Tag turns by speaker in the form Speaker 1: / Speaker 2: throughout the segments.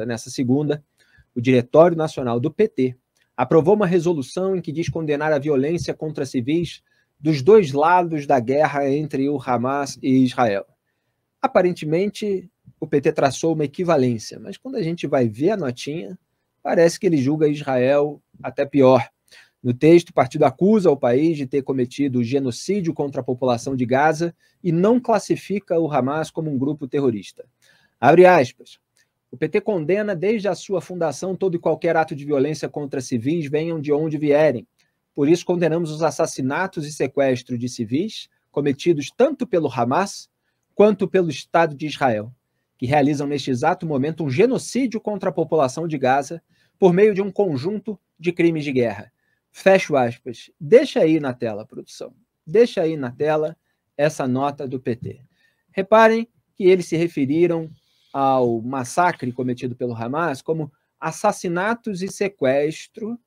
Speaker 1: 30, nessa segunda, o Diretório Nacional do PT aprovou uma resolução em que diz condenar a violência contra civis dos dois lados da guerra entre o Hamas e Israel. Aparentemente, o PT traçou uma equivalência, mas quando a gente vai ver a notinha, parece que ele julga Israel até pior. No texto, o partido acusa o país de ter cometido genocídio contra a população de Gaza e não classifica o Hamas como um grupo terrorista. Abre aspas. O PT condena desde a sua fundação todo e qualquer ato de violência contra civis, venham de onde vierem. Por isso, condenamos os assassinatos e sequestros de civis cometidos tanto pelo Hamas quanto pelo Estado de Israel, que realizam neste exato momento um genocídio contra a população de Gaza por meio de um conjunto de crimes de guerra. Fecho aspas. Deixa aí na tela, produção. Deixa aí na tela essa nota do PT. Reparem que eles se referiram ao massacre cometido pelo Hamas como assassinatos e sequestro,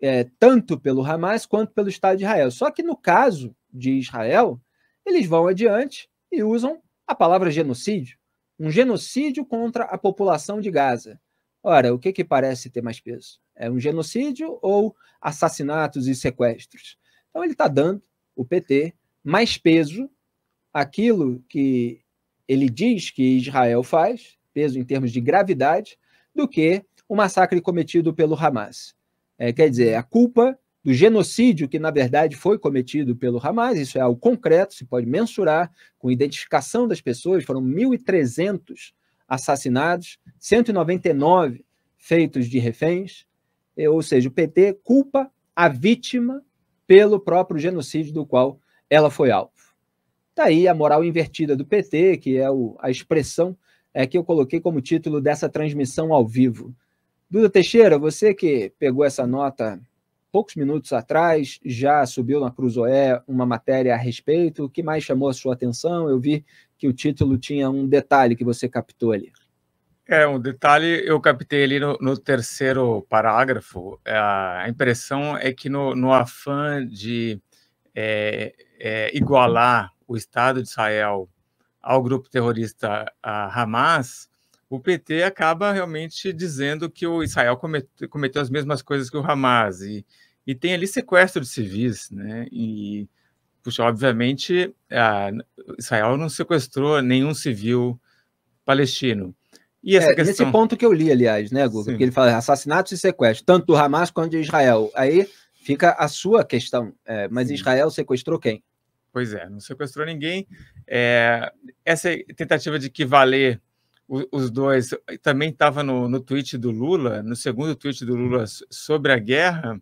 Speaker 1: é, tanto pelo Hamas quanto pelo Estado de Israel. Só que no caso de Israel, eles vão adiante e usam a palavra genocídio, um genocídio contra a população de Gaza. Ora, o que, que parece ter mais peso? É um genocídio ou assassinatos e sequestros? Então ele está dando o PT mais peso àquilo que ele diz que Israel faz, peso em termos de gravidade, do que o massacre cometido pelo Hamas. É, quer dizer, a culpa do genocídio que, na verdade, foi cometido pelo Hamas, isso é algo concreto, se pode mensurar com identificação das pessoas, foram 1.300 assassinados, 199 feitos de reféns, é, ou seja, o PT culpa a vítima pelo próprio genocídio do qual ela foi alvo. Está aí a moral invertida do PT, que é o, a expressão é, que eu coloquei como título dessa transmissão ao vivo. Duda Teixeira, você que pegou essa nota poucos minutos atrás, já subiu na Cruzoé uma matéria a respeito, o que mais chamou a sua atenção? Eu vi que o título tinha um detalhe que você captou ali.
Speaker 2: É, um detalhe eu captei ali no, no terceiro parágrafo. É, a impressão é que no, no afã de é, é, igualar o Estado de Israel ao grupo terrorista Hamas, o PT acaba realmente dizendo que o Israel cometeu, cometeu as mesmas coisas que o Hamas e, e tem ali sequestro de civis, né? E puxa, obviamente Israel não sequestrou nenhum civil palestino. E essa é, questão... Nesse ponto
Speaker 3: que
Speaker 1: eu li, aliás, né, Guga? que ele fala assassinatos e sequestro, tanto do Hamas quanto de Israel. Aí fica
Speaker 2: a sua questão. É, mas Sim. Israel sequestrou quem? Pois é, não sequestrou ninguém. É, essa tentativa de equivaler os dois também estava no, no tweet do Lula, no segundo tweet do Lula sobre a guerra.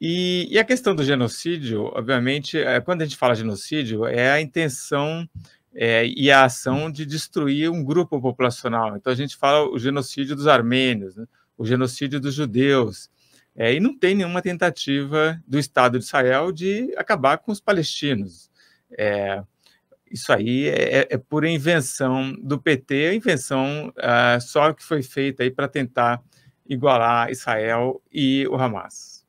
Speaker 2: E, e a questão do genocídio, obviamente, é, quando a gente fala genocídio, é a intenção é, e a ação de destruir um grupo populacional. Então a gente fala o genocídio dos armênios, né? o genocídio dos judeus, é, e não tem nenhuma tentativa do Estado de Israel de acabar com os palestinos. É, isso aí é, é, é pura invenção do PT, é invenção uh, só que foi feita aí para tentar igualar Israel e o Hamas.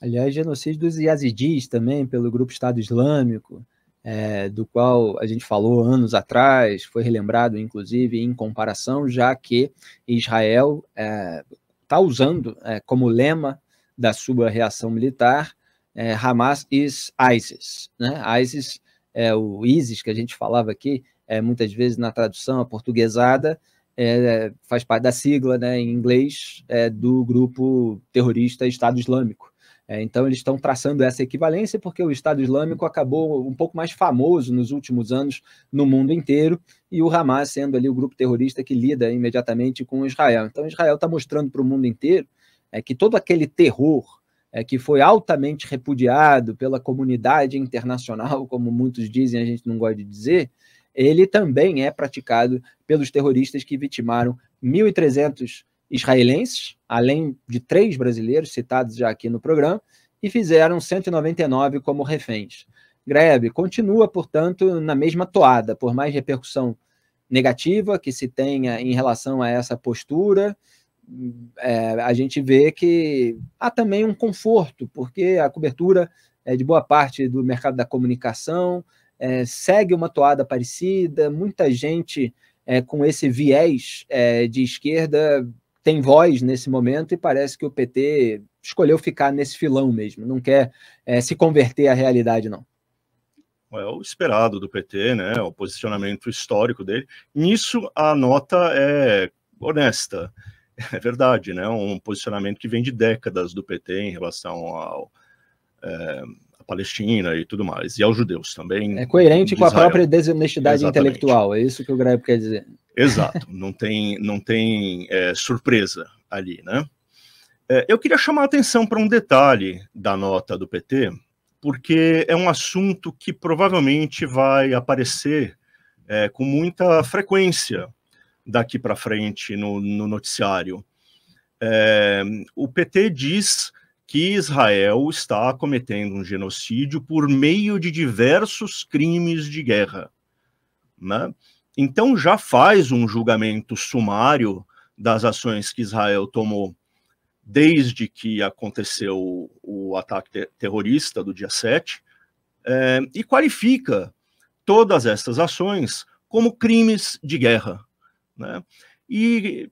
Speaker 1: Aliás, genocídio dos yazidis também, pelo grupo Estado Islâmico, é, do qual a gente falou anos atrás, foi relembrado, inclusive, em comparação, já que Israel é, está usando é, como lema da sua reação militar é, Hamas is ISIS. Né? ISIS é o ISIS que a gente falava aqui, é, muitas vezes na tradução portuguesada, é, faz parte da sigla né, em inglês é, do grupo terrorista Estado Islâmico. É, então, eles estão traçando essa equivalência porque o Estado Islâmico acabou um pouco mais famoso nos últimos anos no mundo inteiro e o Hamas sendo ali o grupo terrorista que lida imediatamente com Israel. Então, Israel está mostrando para o mundo inteiro é, que todo aquele terror é, que foi altamente repudiado pela comunidade internacional, como muitos dizem, a gente não gosta de dizer, ele também é praticado pelos terroristas que vitimaram 1.300 israelenses, além de três brasileiros citados já aqui no programa, e fizeram 199 como reféns. Greve continua, portanto, na mesma toada, por mais repercussão negativa que se tenha em relação a essa postura, é, a gente vê que há também um conforto, porque a cobertura é, de boa parte do mercado da comunicação é, segue uma toada parecida, muita gente é, com esse viés é, de esquerda tem voz nesse momento e parece que o PT escolheu ficar nesse filão mesmo, não quer é, se converter à realidade, não.
Speaker 3: É o esperado do PT, né? É o posicionamento histórico dele. Nisso a nota é honesta, é verdade, né? Um posicionamento que vem de décadas do PT em relação ao é, a Palestina e tudo mais, e aos judeus também. É coerente com a própria
Speaker 1: desonestidade Exatamente. intelectual, é isso que o Greco quer dizer.
Speaker 3: Exato, não tem, não tem é, surpresa ali, né? É, eu queria chamar a atenção para um detalhe da nota do PT, porque é um assunto que provavelmente vai aparecer é, com muita frequência daqui para frente no, no noticiário. É, o PT diz que Israel está cometendo um genocídio por meio de diversos crimes de guerra. Né? Então já faz um julgamento sumário das ações que Israel tomou desde que aconteceu o ataque terrorista do dia 7 é, eh, e qualifica todas estas ações como crimes de guerra. Né? E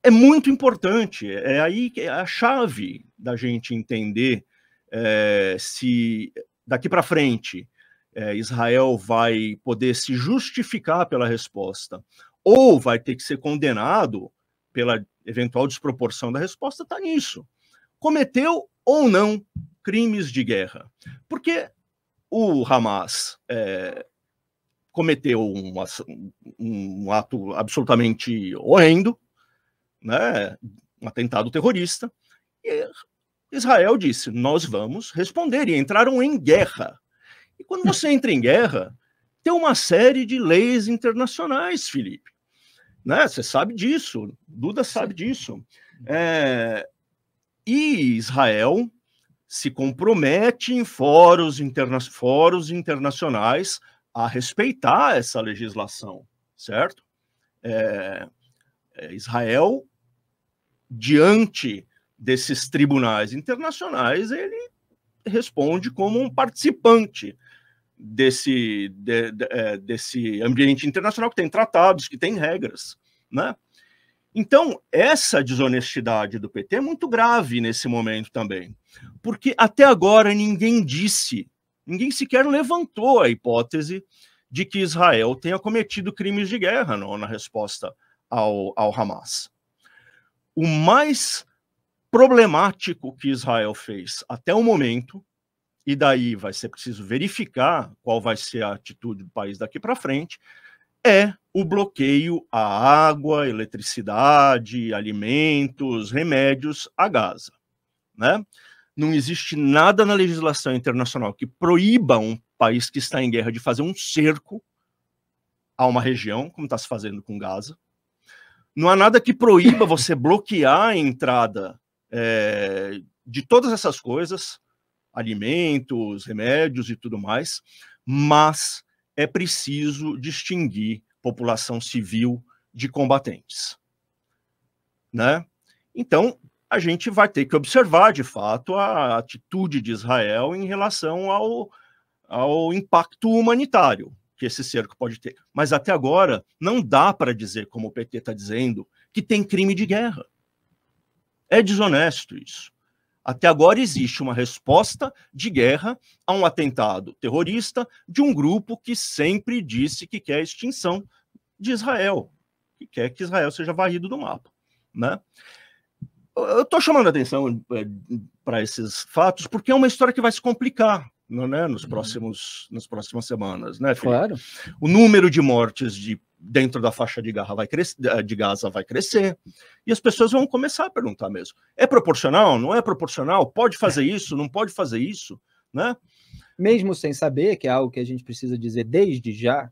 Speaker 3: é muito importante, é aí que é a chave da gente entender é, se daqui para frente é, Israel vai poder se justificar pela resposta ou vai ter que ser condenado pela eventual desproporção da resposta, está nisso. Cometeu ou não crimes de guerra? Porque o Hamas é, cometeu um, um, ato absolutamente horrendo, né, um atentado terrorista, e Israel disse: nós vamos responder, e entraram em guerra e quando você entra em guerra, tem uma série de leis internacionais, Felipe. Né? Você sabe disso, Duda sabe disso. É... E Israel se compromete em fóruns, interna... fóruns internacionais a respeitar essa legislação, certo? É... é Israel, diante desses tribunais internacionais, ele responde como um participante desse, de, de, é, desse ambiente internacional que tem tratados, que tem regras, né? Então, essa desonestidade do PT é muito grave nesse momento também, porque até agora ninguém disse, ninguém sequer levantou a hipótese de que Israel tenha cometido crimes de guerra não, na resposta ao, ao Hamas. O mais problemático que Israel fez até o momento e daí vai ser preciso verificar qual vai ser a atitude do país daqui para frente, é o bloqueio à água, eletricidade, alimentos, remédios a Gaza. Né? Não existe nada na legislação internacional que proíba um país que está em guerra de fazer um cerco a uma região, como está se fazendo com Gaza. Não há nada que proíba você bloquear a entrada é, de todas essas coisas alimentos, remédios e tudo mais, mas é preciso distinguir população civil de combatentes. Né? Então, a gente vai ter que observar, de fato, a atitude de Israel em relação ao, ao impacto humanitário que esse cerco pode ter. Mas até agora, não dá para dizer, como o PT está dizendo, que tem crime de guerra. É desonesto isso. Até agora existe uma resposta de guerra a um atentado terrorista de um grupo que sempre disse que quer a extinção de Israel, que quer que Israel seja varrido do mapa, né? Eu estou chamando a atenção é, para esses fatos porque é uma história que vai se complicar né, nos uhum. próximos, nas próximas semanas, né? Claro. O número de mortes de dentro da faixa de, garra vai eh, de Gaza vai crescer. E as pessoas vão começar a perguntar mesmo: é proporcional? Não é proporcional? Pode fazer isso? Não pode fazer isso? Né? Mesmo sem saber, que é algo que a gente precisa dizer desde já,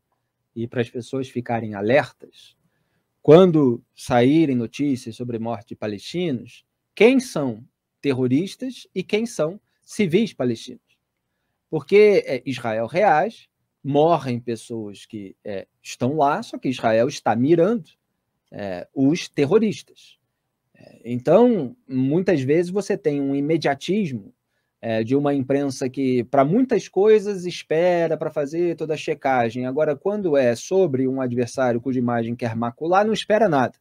Speaker 1: e para as pessoas ficarem alertas, quando saírem notícias sobre morte de palestinos, quem são terroristas e quem são civis palestinos. Porque eh, Israel reage morrem pessoas que é, estão lá, só que Israel está mirando é, os terroristas. É, então, muitas vezes você tem um imediatismo é, de uma imprensa que, para muitas coisas, espera para fazer toda a checagem. Agora, quando é sobre um adversário cuja imagem quer macular, não espera nada.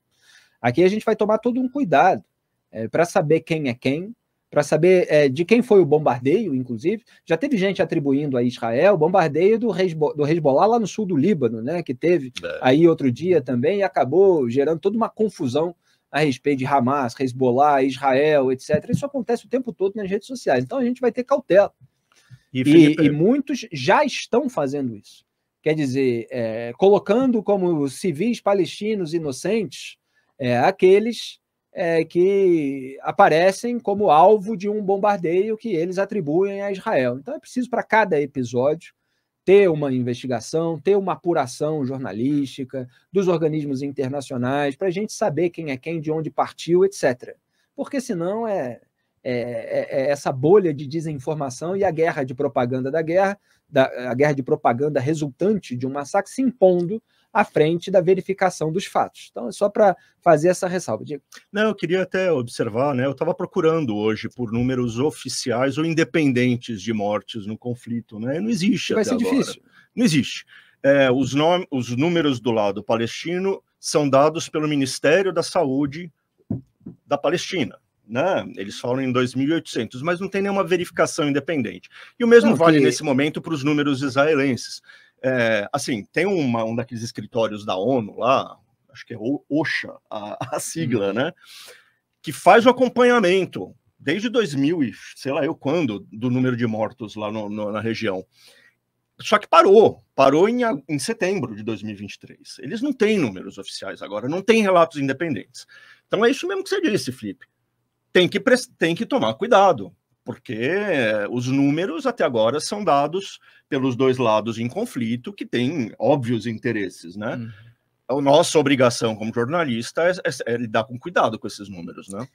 Speaker 1: Aqui a gente vai tomar todo um cuidado é, para saber quem é quem, para saber é, de quem foi o bombardeio, inclusive. Já teve gente atribuindo a Israel o bombardeio do, Hezbo, do Hezbollah lá no sul do Líbano, né, que teve é. aí outro dia também e acabou gerando toda uma confusão a respeito de Hamas, Hezbollah, Israel, etc. Isso acontece o tempo todo nas redes sociais. Então a gente vai ter cautela. E, Felipe... e, e muitos já estão fazendo isso. Quer dizer, é, colocando como civis palestinos inocentes é, aqueles é, que aparecem como alvo de um bombardeio que eles atribuem a Israel. Então é preciso para cada episódio ter uma investigação, ter uma apuração jornalística dos organismos internacionais para a gente saber quem é quem, de onde partiu, etc. Porque senão é, é, é, é, essa bolha de desinformação e a guerra de propaganda da guerra, da, a guerra de propaganda resultante de um massacre se impondo à frente da verificação dos fatos. Então, é só para fazer essa ressalva. Diego.
Speaker 3: Não, eu queria até observar, né? Eu estava procurando hoje por números oficiais ou independentes de mortes no conflito, né? Não existe. Vai ser agora. difícil. Não existe. É, os, os números do lado palestino são dados pelo Ministério da Saúde da Palestina. Né? Eles falam em 2.800, mas não tem nenhuma verificação independente. E o mesmo não, vale que... nesse momento para os números israelenses. É, assim, tem uma, um daqueles escritórios da ONU lá, acho que é OSHA, a, a sigla, hum. né? Que faz o acompanhamento desde 2000 e sei lá eu quando do número de mortos lá no, no, na região. Só que parou, parou em, em setembro de 2023. Eles não têm números oficiais agora, não têm relatos independentes. Então é isso mesmo que você disse, Felipe. Tem que, tem que tomar cuidado, porque eh, os números até agora são dados pelos dois lados em conflito que têm óbvios interesses, né? Hum. A nossa obrigação como jornalista é, é, é lidar com cuidado com esses números, né?